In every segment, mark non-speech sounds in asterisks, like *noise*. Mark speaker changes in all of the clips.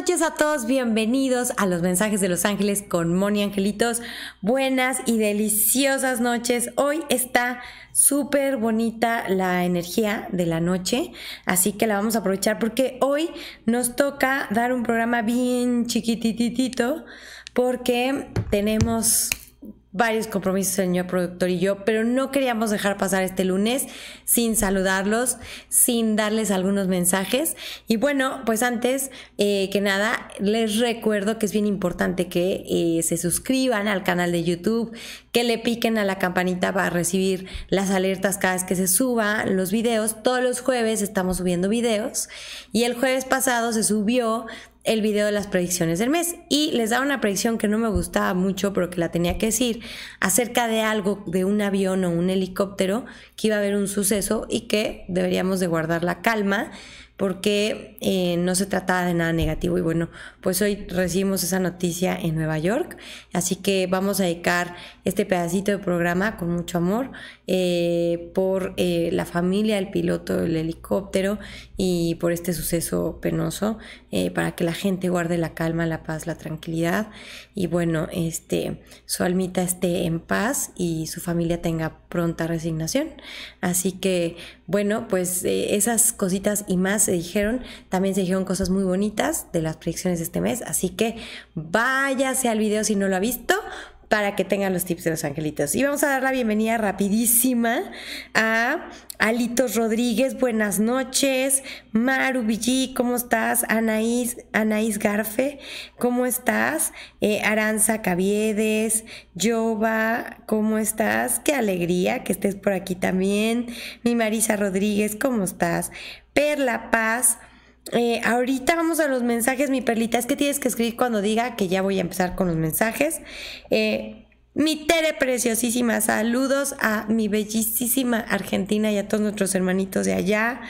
Speaker 1: noches a todos, bienvenidos a los mensajes de los ángeles con Moni Angelitos. Buenas y deliciosas noches. Hoy está súper bonita la energía de la noche, así que la vamos a aprovechar porque hoy nos toca dar un programa bien chiquititito porque tenemos varios compromisos el señor productor y yo, pero no queríamos dejar pasar este lunes sin saludarlos, sin darles algunos mensajes. Y bueno, pues antes eh, que nada, les recuerdo que es bien importante que eh, se suscriban al canal de YouTube, que le piquen a la campanita para recibir las alertas cada vez que se suban los videos. Todos los jueves estamos subiendo videos y el jueves pasado se subió el video de las predicciones del mes y les daba una predicción que no me gustaba mucho, pero que la tenía que decir, acerca de algo, de un avión o un helicóptero, que iba a haber un suceso y que deberíamos de guardar la calma porque eh, no se trataba de nada negativo. Y bueno, pues hoy recibimos esa noticia en Nueva York, así que vamos a dedicar este pedacito de programa con mucho amor eh, por eh, la familia el piloto del helicóptero y por este suceso penoso, para que la gente guarde la calma, la paz, la tranquilidad y bueno, este, su almita esté en paz y su familia tenga pronta resignación. Así que bueno, pues esas cositas y más dijeron, también se dijeron cosas muy bonitas de las predicciones de este mes, así que váyase al video si no lo ha visto para que tengan los tips de los angelitos. Y vamos a dar la bienvenida rapidísima a Alitos Rodríguez, buenas noches. Maru Villí, ¿cómo estás? Anaís, Anaís Garfe, ¿cómo estás? Eh, Aranza Caviedes, Jova, ¿cómo estás? Qué alegría que estés por aquí también. Mi Marisa Rodríguez, ¿cómo estás? Perla Paz, eh, ahorita vamos a los mensajes, mi perlita. Es que tienes que escribir cuando diga que ya voy a empezar con los mensajes. Eh, mi Tere preciosísima, saludos a mi bellísima Argentina y a todos nuestros hermanitos de allá,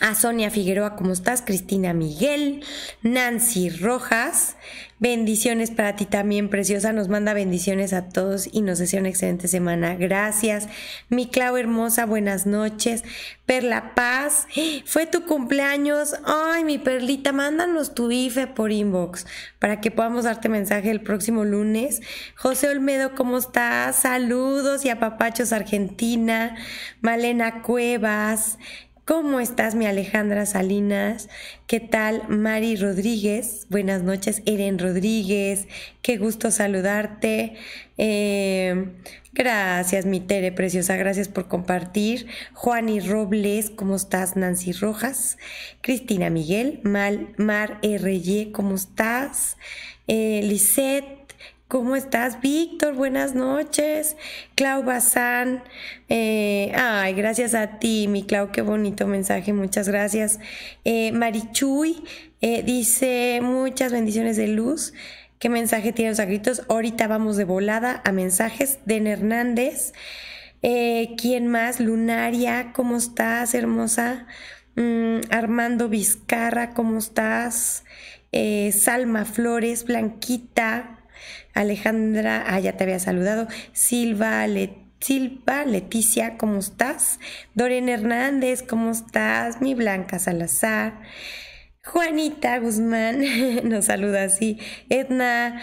Speaker 1: a Sonia Figueroa, ¿cómo estás? Cristina Miguel, Nancy Rojas, bendiciones para ti también, preciosa, nos manda bendiciones a todos y nos desea una excelente semana, gracias. Mi Clau hermosa, buenas noches. Perla Paz, fue tu cumpleaños, ay mi perlita, mándanos tu IFE por inbox para que podamos darte mensaje el próximo lunes. José Olmedo, ¿cómo estás? Saludos y a papachos Argentina, Malena Cuevas, ¿Cómo estás, mi Alejandra Salinas? ¿Qué tal, Mari Rodríguez? Buenas noches, Eren Rodríguez. Qué gusto saludarte. Em, gracias, mi Tere preciosa. Gracias por compartir. Juani Robles, ¿cómo estás? Nancy Rojas. Cristina Miguel, Mal, Mar R. ¿cómo estás? Eh, ¿Cómo estás, Víctor? Buenas noches. Clau Bazán. Eh, ay, gracias a ti, mi Clau. Qué bonito mensaje. Muchas gracias. Eh, Marichuy eh, dice muchas bendiciones de luz. ¿Qué mensaje tiene los agritos? Ahorita vamos de volada a mensajes. Den Hernández. ¿Quién más? Lunaria. ¿Cómo estás, hermosa? Mm, Armando Vizcarra. ¿Cómo estás? Salma Flores. Blanquita. Alejandra, ah, ya te había saludado. Silva, Silpa Leticia, ¿cómo estás? Doreen Hernández, ¿cómo estás? Mi Blanca Salazar. Juanita Guzmán *laughs* nos saluda así. Edna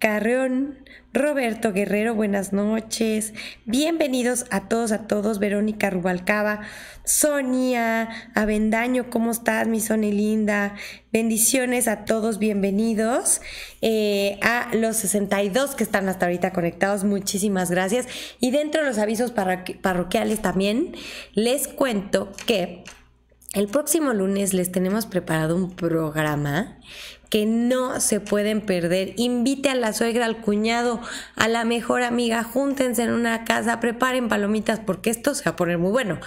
Speaker 1: Carreón, Roberto Guerrero, buenas noches. Bienvenidos a todos, a todos. Verónica Rubalcaba, Sonia, Avendaño, ¿cómo estás, mi Sony linda? Bendiciones a todos, bienvenidos. Eh, a los 62 que están hasta ahorita conectados, muchísimas gracias. Y dentro de los avisos parroquiales también, les cuento que el próximo lunes les tenemos preparado un programa que no se pueden perder. Invite a la suegra, al cuñado, a la mejor amiga, júntense en una casa, preparen palomitas porque esto se va a poner muy bueno.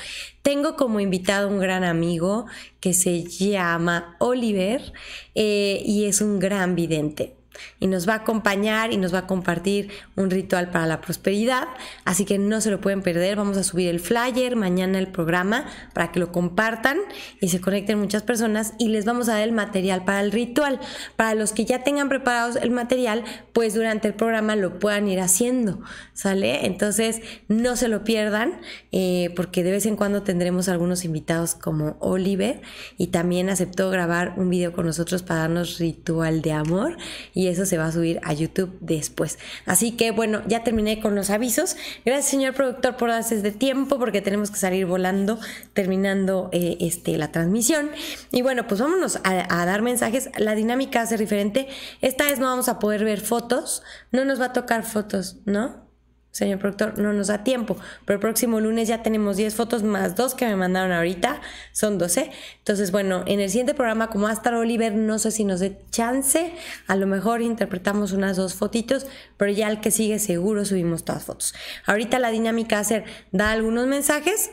Speaker 1: Tengo como invitado un gran amigo que se llama Oliver eh, y es un gran vidente y nos va a acompañar y nos va a compartir un ritual para la prosperidad. Así que no se lo pueden perder. Vamos a subir el flyer mañana el programa para que lo compartan y se conecten muchas personas y les vamos a dar el material para el ritual. Para los que ya tengan preparados el material, pues durante el programa lo puedan ir haciendo. ¿Sale? Entonces no se lo pierdan eh, porque de vez en cuando tendremos algunos invitados como Oliver y también aceptó grabar un video con nosotros para darnos ritual de amor. Y y eso se va a subir a YouTube después. Así que bueno, ya terminé con los avisos. Gracias señor productor por darse de este tiempo porque tenemos que salir volando terminando eh, este, la transmisión. Y bueno, pues vámonos a, dar mensajes. La dinámica ser diferente. Esta vez no vamos a poder ver fotos, no nos va a tocar fotos, ¿no? señor productor, no nos da tiempo, pero el próximo lunes ya tenemos 10 fotos más dos que me mandaron ahorita, son 12. Entonces, bueno, en el siguiente programa, como va a Oliver, no sé si nos dé chance, a lo mejor interpretamos unas dos fotitos, pero ya el que sigue seguro subimos todas fotos. Ahorita la dinámica va a ser, da algunos mensajes,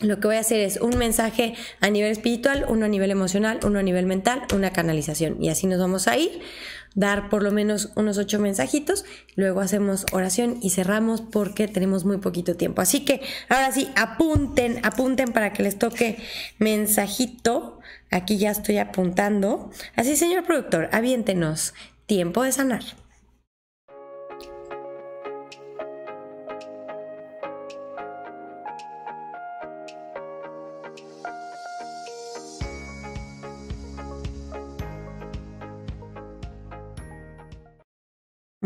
Speaker 1: lo que voy a hacer es un mensaje a nivel espiritual, uno a nivel emocional, uno a nivel mental, una canalización. Y así nos vamos a ir dar por lo menos unos ocho mensajitos, luego hacemos oración y cerramos porque tenemos muy poquito tiempo. Así que ahora sí, apunten, apunten para que les toque mensajito. Aquí ya estoy apuntando. Así, señor productor, aviéntenos. Tiempo de sanar.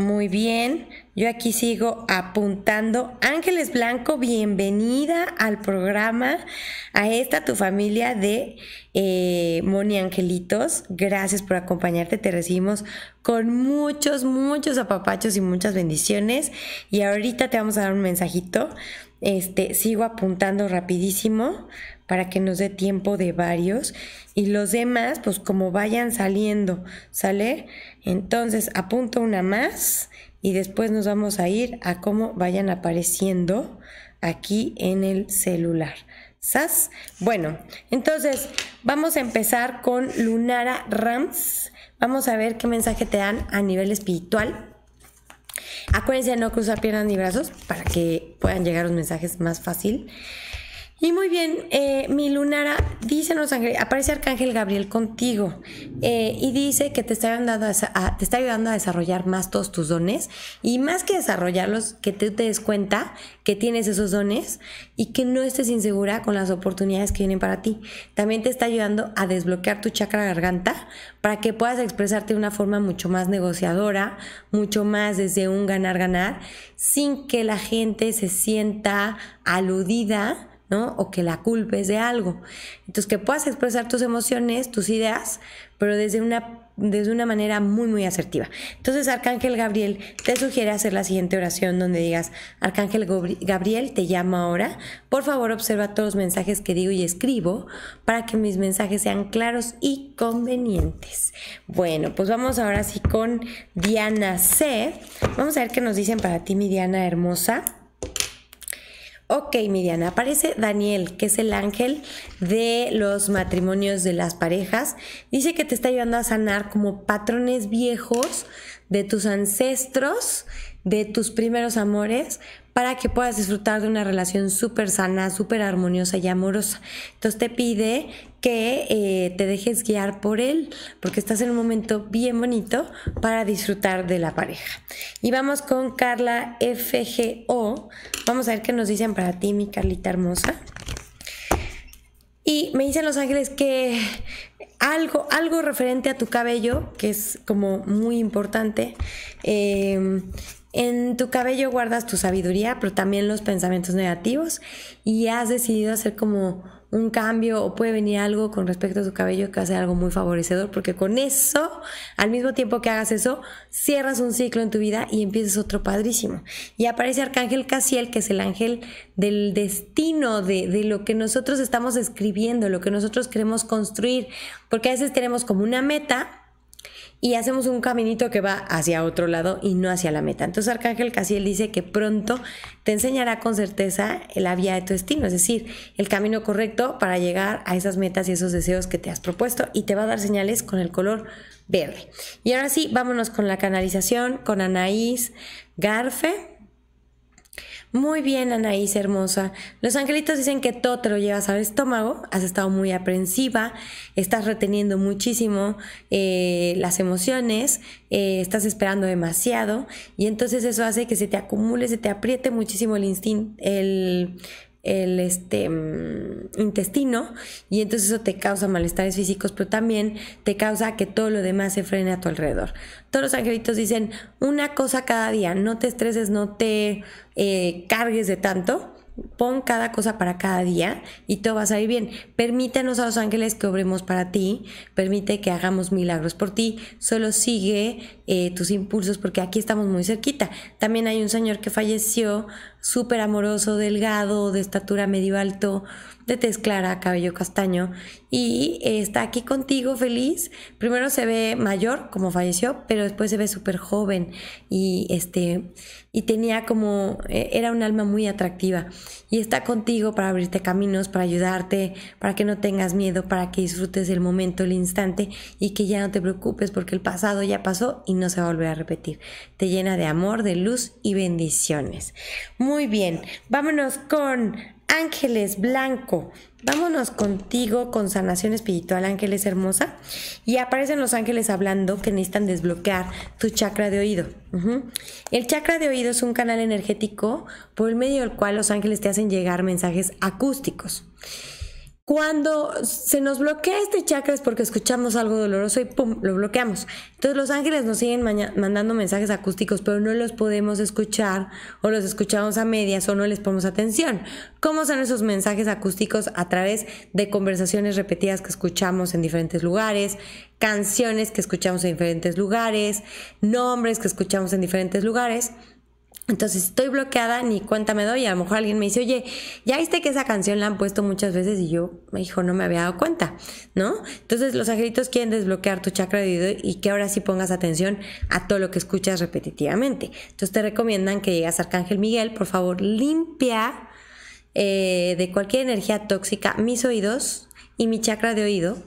Speaker 1: Muy bien. Yo aquí sigo apuntando. Ángeles Blanco, bienvenida al programa, a esta tu familia de eh, Moni Angelitos. Gracias por acompañarte. Te recibimos con muchos, muchos apapachos y muchas bendiciones. Y ahorita te vamos a dar un mensajito. Este, sigo apuntando rapidísimo para que nos dé tiempo de varios. Y los demás, pues como vayan saliendo, ¿sale? Entonces, apunto una más y después nos vamos a ir a cómo vayan apareciendo aquí en el celular. ¿Sas? Bueno, entonces vamos a empezar con Lunara Rams. Vamos a ver qué mensaje te dan a nivel espiritual. Acuérdense de no cruzar piernas ni brazos para que puedan llegar los mensajes más fácil. Y muy bien, eh, mi Lunara, dice los aparece Arcángel Gabriel contigo eh, y dice que te está, ayudando a, te está ayudando a desarrollar más todos tus dones y más que desarrollarlos, que tú te des cuenta que tienes esos dones y que no estés insegura con las oportunidades que vienen para ti. También te está ayudando a desbloquear tu chakra garganta para que puedas expresarte de una forma mucho más negociadora, mucho más desde un ganar-ganar, sin que la gente se sienta aludida o que la culpes de algo. Entonces, que puedas expresar tus emociones, tus ideas, pero desde una, desde una manera muy, muy asertiva. Entonces, Arcángel Gabriel te sugiere hacer la siguiente oración donde digas, Arcángel Gabriel, te llamo ahora. Por favor, observa todos los mensajes que digo y escribo para que mis mensajes sean claros y convenientes. Bueno, pues vamos ahora sí con Diana C. Vamos a ver qué nos dicen para ti, mi Diana hermosa. Ok, Miriana, aparece Daniel, que es el ángel de los matrimonios de las parejas. Dice que te está ayudando a sanar como patrones viejos de tus ancestros de tus primeros amores para que puedas disfrutar de una relación súper sana, súper armoniosa y amorosa. Entonces te pide que eh, te dejes guiar por él, porque estás en un momento bien bonito para disfrutar de la pareja. Y vamos con Carla FGO. Vamos a ver qué nos dicen para ti, mi Carlita hermosa. Y me dicen Los Ángeles que algo, algo referente a tu cabello, que es como muy importante, eh, en tu cabello guardas tu sabiduría, pero también los pensamientos negativos y has decidido hacer como un cambio o puede venir algo con respecto a tu cabello que hace algo muy favorecedor, porque con eso, al mismo tiempo que hagas eso, cierras un ciclo en tu vida y empiezas otro padrísimo. Y aparece Arcángel Casiel, que es el ángel del destino, de, de lo que nosotros estamos escribiendo, lo que nosotros queremos construir, porque a veces tenemos como una meta, y hacemos un caminito que va hacia otro lado y no hacia la meta. Entonces Arcángel Casiel dice que pronto te enseñará con certeza la vía de tu destino, es decir, el camino correcto para llegar a esas metas y esos deseos que te has propuesto y te va a dar señales con el color verde. Y ahora sí, vámonos con la canalización, con Anaís Garfe. Muy bien, Anaís, hermosa. Los angelitos dicen que todo te lo llevas al estómago, has estado muy aprensiva, estás reteniendo muchísimo eh, las emociones, eh, estás esperando demasiado y entonces eso hace que se te acumule, se te apriete muchísimo el instinto, el el este, mm, intestino y entonces eso te causa malestares físicos, pero también te causa que todo lo demás se frene a tu alrededor. Todos los angelitos dicen una cosa cada día, no te estreses, no te eh, cargues de tanto. Pon cada cosa para cada día y todo va a salir bien. Permítanos a los ángeles que obremos para ti, permite que hagamos milagros por ti, solo sigue eh, tus impulsos porque aquí estamos muy cerquita. También hay un señor que falleció súper amoroso, delgado, de estatura medio alto, de tez clara, cabello castaño, y eh, está aquí contigo feliz. Primero se ve mayor, como falleció, pero después se ve súper joven y, este, y tenía como, e, era un alma muy atractiva. Y está contigo para abrirte caminos, para ayudarte, para que no tengas miedo, para que disfrutes el momento, el instante y que ya no te preocupes porque el pasado ya pasó y no se va a volver a repetir. Te llena de amor, de luz y bendiciones. Muy bien, vámonos con Ángeles Blanco. Vámonos contigo con sanación espiritual, Ángeles Hermosa. Y aparecen los ángeles hablando que necesitan desbloquear tu chakra de oído. El chakra de oído es un canal energético por el medio del cual los ángeles te hacen llegar mensajes acústicos cuando se nos bloquea este chakra es porque escuchamos algo doloroso y pum, lo bloqueamos. Entonces los ángeles nos siguen mandando mensajes acústicos, pero no los podemos escuchar o los escuchamos a medias o no les ponemos atención. ¿Cómo son esos mensajes acústicos a través de conversaciones repetidas que escuchamos en diferentes lugares, canciones que escuchamos en diferentes lugares, nombres que escuchamos en diferentes lugares? Entonces, estoy bloqueada, ni cuenta me doy. A lo mejor alguien me dice, oye, ya viste que esa canción la han puesto muchas veces y yo, me dijo no me había dado cuenta, ¿no? Entonces, los angelitos quieren desbloquear tu chakra de oído y que ahora sí pongas atención a todo lo que escuchas repetitivamente. Entonces, te recomiendan que a Arcángel Miguel, por favor, limpia eh, de cualquier energía tóxica mis oídos y mi chakra de oído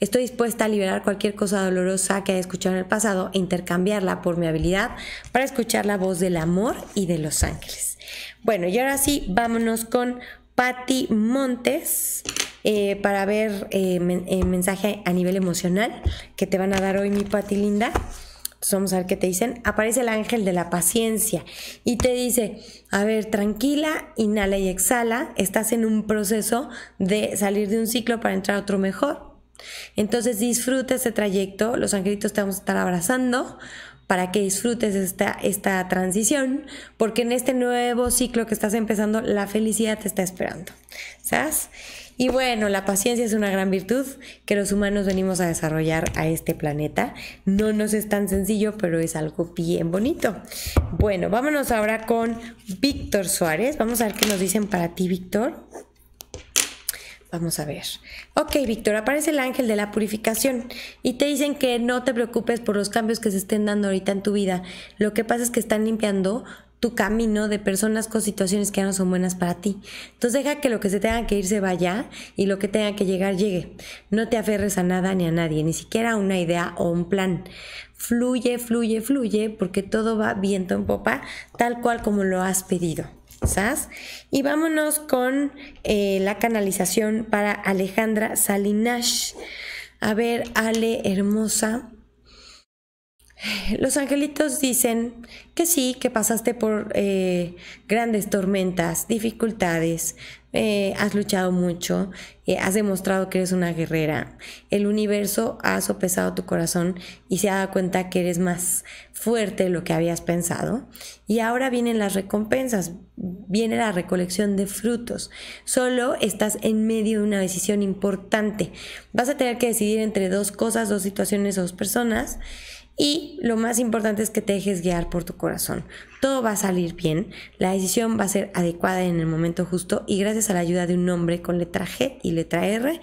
Speaker 1: Estoy dispuesta a liberar cualquier cosa dolorosa que haya escuchado en el pasado e intercambiarla por mi habilidad para escuchar la voz del amor y de los ángeles. Bueno, y ahora sí, vámonos con Patti Montes eh, para ver el eh, eh, mensaje a nivel emocional que te van a dar hoy, mi Patti linda. Entonces vamos a ver qué te dicen. Aparece el ángel de la paciencia y te dice, a ver, tranquila, inhala y exhala, estás en un proceso de salir de un ciclo para entrar a otro mejor entonces disfruta este trayecto, los angelitos te vamos a estar abrazando para que disfrutes esta, esta transición, porque en este nuevo ciclo que estás empezando, la felicidad te está esperando, ¿sabes? Y bueno, la paciencia es una gran virtud que los humanos venimos a desarrollar a este planeta. No nos es tan sencillo, pero es algo bien bonito. Bueno, vámonos ahora con Víctor Suárez. Vamos a ver qué nos dicen para ti, Víctor. Vamos a ver. Ok, Víctor, aparece el ángel de la purificación y te dicen que no te preocupes por los cambios que se estén dando ahorita en tu vida. Lo que pasa es que están limpiando tu camino de personas con situaciones que ya no son buenas para ti. Entonces deja que lo que se tenga que ir se vaya y lo que tenga que llegar llegue. No te aferres a nada ni a nadie, ni siquiera a una idea o un plan. Fluye, fluye, fluye, porque todo va viento en popa, tal cual como lo has pedido. Y vámonos con eh, la canalización para Alejandra Salinash. A ver, Ale, hermosa. Los angelitos dicen que sí, que pasaste por eh, grandes tormentas, dificultades, eh, has luchado mucho, eh, has demostrado que eres una guerrera. El universo ha sopesado tu corazón y se ha dado cuenta que eres más fuerte de lo que habías pensado. Y ahora vienen las recompensas, viene la recolección de frutos. Solo estás en medio de una decisión importante. Vas a tener que decidir entre dos cosas, dos situaciones, dos personas. Y lo más importante es que te dejes guiar por tu corazón. Todo va a salir bien, la decisión va a ser adecuada en el momento justo y gracias a la ayuda de un hombre con letra G y letra R,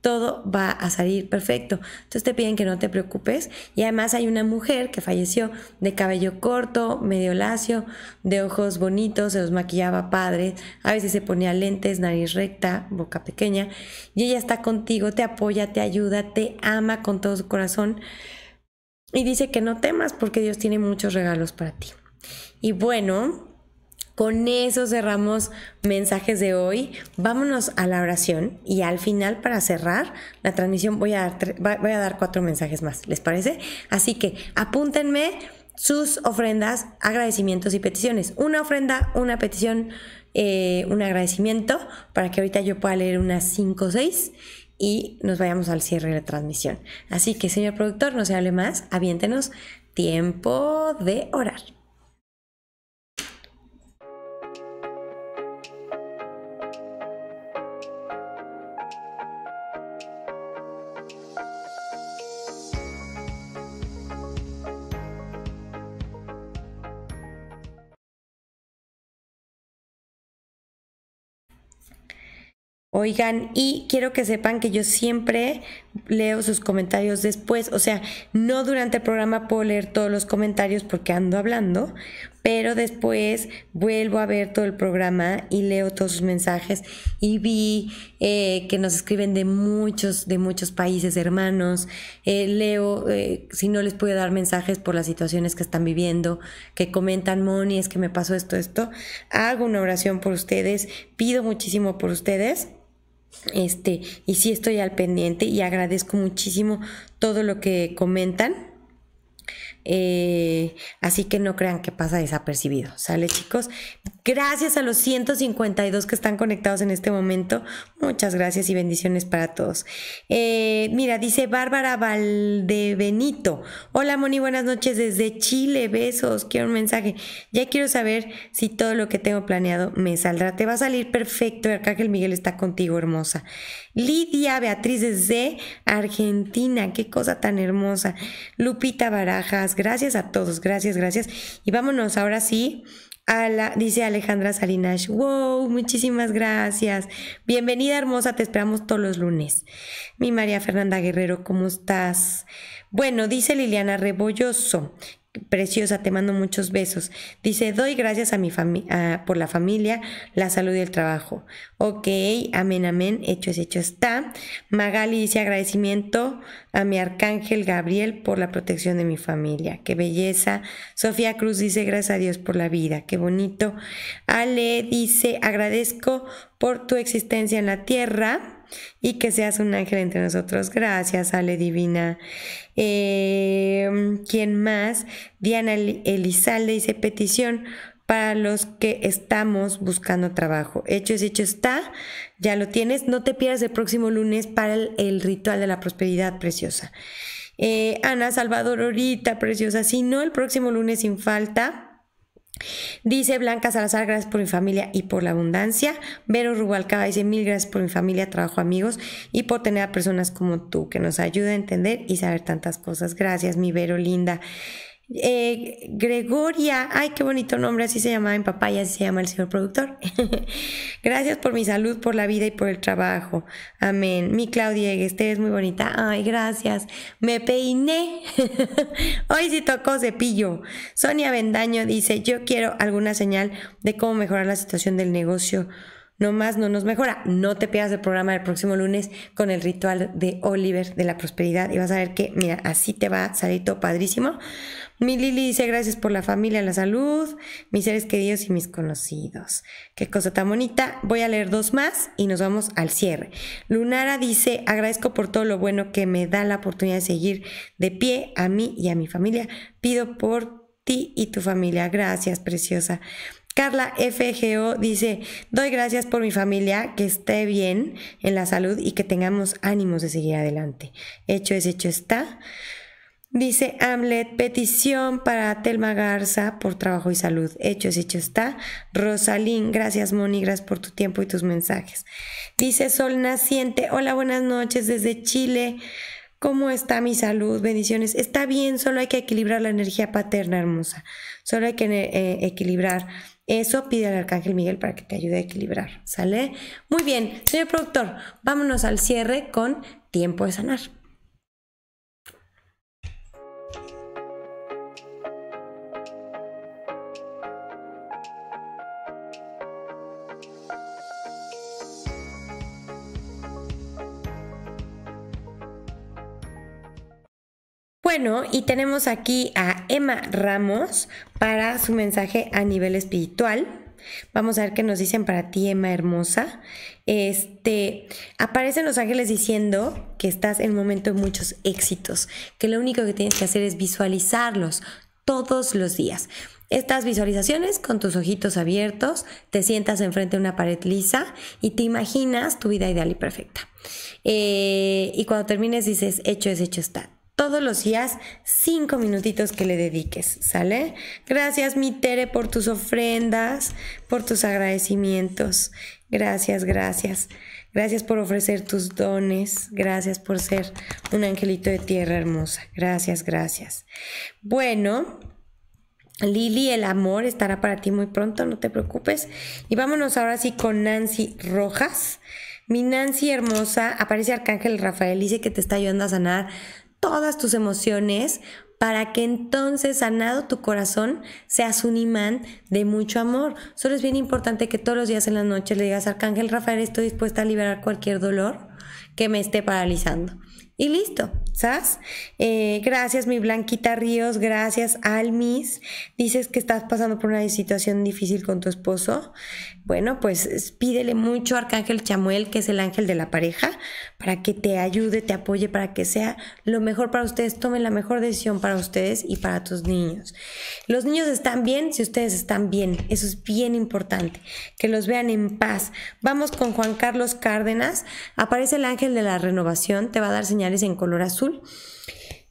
Speaker 1: todo va a salir perfecto. Entonces te piden que no te preocupes. Y además hay una mujer que falleció de cabello corto, medio lacio, de ojos bonitos, se los maquillaba padre, a veces se ponía lentes, nariz recta, boca pequeña. Y ella está contigo, te apoya, te ayuda, te ama con todo su corazón. Y dice que no temas porque Dios tiene muchos regalos para ti. Y bueno, con eso cerramos mensajes de hoy. Vámonos a la oración y al final para cerrar la transmisión voy a dar, voy a dar cuatro mensajes más, ¿les parece? Así que apúntenme sus ofrendas, agradecimientos y peticiones. Una ofrenda, una petición, eh, un agradecimiento para que ahorita yo pueda leer unas cinco o seis y nos vayamos al cierre de transmisión. Así que, señor productor, no se hable más, aviéntenos tiempo de orar. Oigan, y quiero que sepan que yo siempre leo sus comentarios después, o sea, no durante el programa puedo leer todos los comentarios porque ando hablando, pero después vuelvo a ver todo el programa y leo todos sus mensajes y vi eh, que nos escriben de muchos, de muchos países hermanos, eh, leo eh, si no les puedo dar mensajes por las situaciones que están viviendo, que comentan, Moni, es que me pasó esto, esto, hago una oración por ustedes, pido muchísimo por ustedes este, y sí estoy al pendiente y agradezco muchísimo todo lo que comentan. Eh, así que no crean que pasa desapercibido, ¿sale chicos? Gracias a los 152 que están conectados en este momento. Muchas gracias y bendiciones para todos. Eh, mira, dice Bárbara Valdebenito. Hola, Moni, buenas noches desde Chile. Besos. Quiero un mensaje. Ya quiero saber si todo lo que tengo planeado me saldrá. Te va a salir perfecto. Arcángel Miguel está contigo, hermosa. Lidia Beatriz desde Argentina. Qué cosa tan hermosa. Lupita Barajas. Gracias a todos. Gracias, gracias. Y vámonos ahora sí dice Alejandra Salinas, wow, muchísimas gracias. Bienvenida hermosa, te esperamos todos los lunes. Mi María Fernanda Guerrero, ¿cómo estás? Bueno, dice Liliana Rebolloso, Preciosa, te mando muchos besos. Dice, doy gracias a mi a, por la familia, la salud y el trabajo. Ok, amén, amén, hecho es hecho está. Magali dice agradecimiento a mi arcángel Gabriel por la protección de mi familia. Qué belleza. Sofía Cruz dice gracias a Dios por la vida. Qué bonito. Ale dice agradezco por tu existencia en la tierra y que seas un ángel entre nosotros. Gracias, Ale Divina. Em, ¿Quién más? Diana Elizalde dice petición para los que estamos buscando trabajo. Hecho es hecho está, ya lo tienes. No te pierdas el próximo lunes para el, ritual de la prosperidad preciosa. Eh, Ana Salvador, ahorita preciosa, si no, el próximo lunes sin falta Dice Blanca Salazar, gracias por mi familia y por la abundancia. Vero Rubalcaba dice, mil gracias por mi familia, trabajo, amigos y por tener a personas como tú que nos ayuda a entender y saber tantas cosas. Gracias, mi Vero linda eh, Gregoria, ay, qué bonito nombre, así se llamaba en papá y así se llama el señor productor. *laughs* gracias por mi salud, por la vida y por el trabajo. Amén. Mi Claudia, este es muy bonita. Ay, gracias. Me peiné. *laughs* Hoy sí tocó cepillo. Sonia Bendaño dice, yo quiero alguna señal de cómo mejorar la situación del negocio. No más no nos mejora. No te pierdas el programa del próximo lunes con el ritual de Oliver de la prosperidad y vas a ver que, mira, así te va salito padrísimo. Mi Lili dice gracias por la familia, la salud, mis seres queridos y mis conocidos. Qué cosa tan bonita. Voy a leer dos más y nos vamos al cierre. Lunara dice, agradezco por todo lo bueno que me da la oportunidad de seguir de pie a mí y a mi familia. Pido por ti y tu familia. Gracias, preciosa. Carla FGO dice, doy gracias por mi familia, que esté bien en la salud y que tengamos ánimos de seguir adelante. Hecho es, hecho está. Dice Hamlet, petición para Telma Garza por trabajo y salud. Hechos, hecho está. Rosalín, gracias Moni, por tu tiempo y tus mensajes. Dice Sol Naciente, hola, buenas noches desde Chile. ¿Cómo está mi salud? Bendiciones. Está bien, solo hay que equilibrar la energía paterna, hermosa. Solo hay que eh, equilibrar. Eso pide al Arcángel Miguel para que te ayude a equilibrar. ¿Sale? Muy bien, señor productor, vámonos al cierre con tiempo de sanar. y tenemos aquí a Emma Ramos para su mensaje a nivel espiritual. Vamos a ver qué nos dicen para ti, Emma hermosa. Este, aparecen los ángeles diciendo que estás en un momento de muchos éxitos, que lo único que tienes que hacer es visualizarlos todos los días. Estas visualizaciones con tus ojitos abiertos, te sientas enfrente de una pared lisa y te imaginas tu vida ideal y perfecta. Eh, y cuando termines dices, hecho es, hecho está los días cinco minutitos que le dediques, ¿sale? Gracias, mi Tere, por tus ofrendas, por tus agradecimientos. Gracias, gracias. Gracias por ofrecer tus dones. Gracias por ser un angelito de tierra hermosa. Gracias, gracias. Bueno, Lili, el amor estará para ti muy pronto, no te preocupes. Y vámonos ahora sí con Nancy Rojas. Mi Nancy hermosa, aparece Arcángel Rafael, dice que te está ayudando a sanar todas tus emociones para que entonces sanado tu corazón seas un imán de mucho amor. Solo es bien importante que todos los días en la noche le digas, Arcángel Rafael, estoy dispuesta a liberar cualquier dolor que me esté paralizando. Y listo, ¿sabes? Eh, gracias, mi Blanquita Ríos, gracias, Almis. Dices que estás pasando por una situación difícil con tu esposo. Bueno, pues pídele mucho a Arcángel Chamuel, que es el ángel de la pareja, para que te ayude, te apoye, para que sea lo mejor para ustedes, tomen la mejor decisión para ustedes y para tus niños. Los niños están bien si ustedes están bien, eso es bien importante, que los vean en paz. Vamos con Juan Carlos Cárdenas, aparece el ángel de la renovación, te va a dar señales en color azul.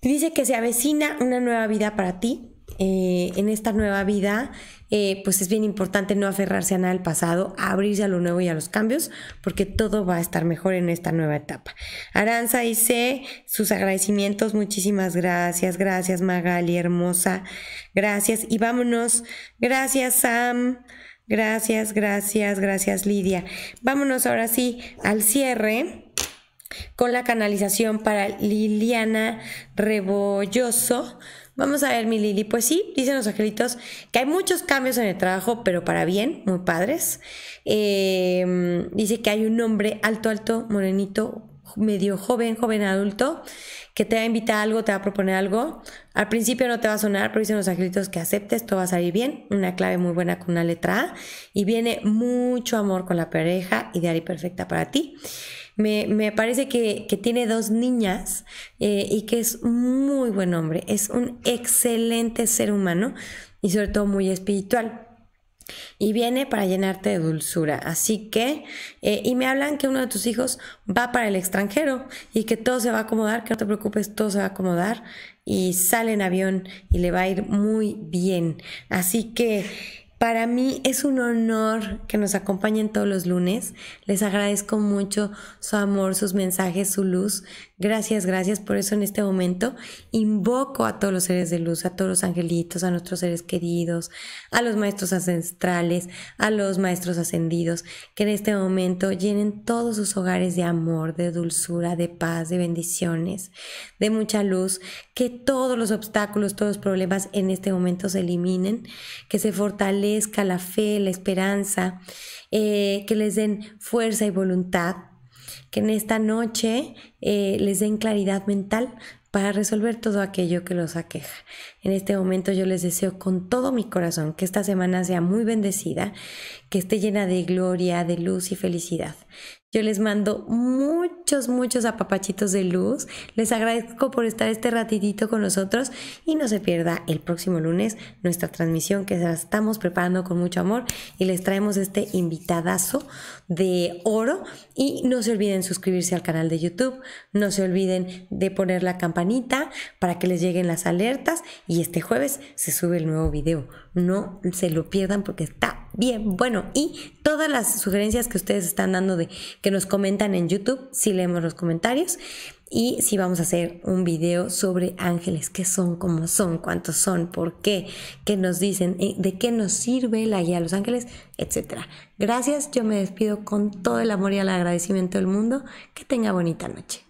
Speaker 1: Dice que se avecina una nueva vida para ti. Eh, en esta nueva vida eh, pues es bien importante no aferrarse a nada del pasado, abrirse a lo nuevo y a los cambios, porque todo va a estar mejor en esta nueva etapa. Aranza C, sus agradecimientos, muchísimas gracias, gracias Magali, hermosa, gracias y vámonos, gracias Sam. Gracias, gracias, gracias Lidia. Vámonos ahora sí al cierre con la canalización para Liliana Rebolloso. Vamos a ver, mi Lili. Pues sí, dicen los angelitos que hay muchos cambios en el trabajo, pero para bien, muy padres. Em, dice que hay un hombre alto, alto, morenito, medio joven, joven adulto, que te va a invitar a algo, te va a proponer algo. Al principio no te va a sonar, pero dicen los angelitos que aceptes, todo va a salir bien. Una clave muy buena con una letra A. Y viene mucho amor con la pareja, ideal y perfecta para ti. Me, parece que, tiene dos niñas eh, y que es muy buen hombre. Es un excelente ser humano y sobre todo muy espiritual. Y viene para llenarte de dulzura. Así que, eh, y me hablan que uno de tus hijos va para el extranjero y que todo se va a acomodar, que no te preocupes, todo se va a acomodar. Y sale en avión y le va a ir muy bien. Así que para mí es un honor que nos acompañen todos los lunes. Les agradezco mucho su amor, sus mensajes, su luz. Gracias, gracias por eso en este momento. Invoco a todos los seres de luz, a todos los angelitos, a nuestros seres queridos, a los maestros ancestrales, a los maestros ascendidos, que en este momento llenen todos sus hogares de amor, de dulzura, de paz, de bendiciones, de mucha luz, que todos los obstáculos, todos los problemas en este momento se eliminen, que se fortalezcan la fe, la esperanza, eh, que les den fuerza y voluntad, que en esta noche eh, les den claridad mental para resolver todo aquello que los aqueja. En este momento yo les deseo con todo mi corazón que esta semana sea muy bendecida, que esté llena de gloria, de luz y felicidad. Yo les mando muchos, muchos apapachitos de luz. Les agradezco por estar este ratitito con nosotros y no se pierda el próximo lunes nuestra transmisión que la estamos preparando con mucho amor y les traemos este invitadazo de oro. Y no se olviden suscribirse al canal de YouTube, no se olviden de poner la campanita para que les lleguen las alertas y este jueves se sube el nuevo video. No se lo pierdan porque está bien bueno y todas las sugerencias que ustedes están dando de que nos comentan en YouTube, si leemos los comentarios. Y si vamos a hacer un video sobre ángeles, qué son, cómo son, cuántos son, por qué, qué nos dicen, eh, de qué nos sirve la guía de los ángeles, etc. Gracias, yo me despido con todo el amor y el agradecimiento del mundo. Que tenga bonita noche.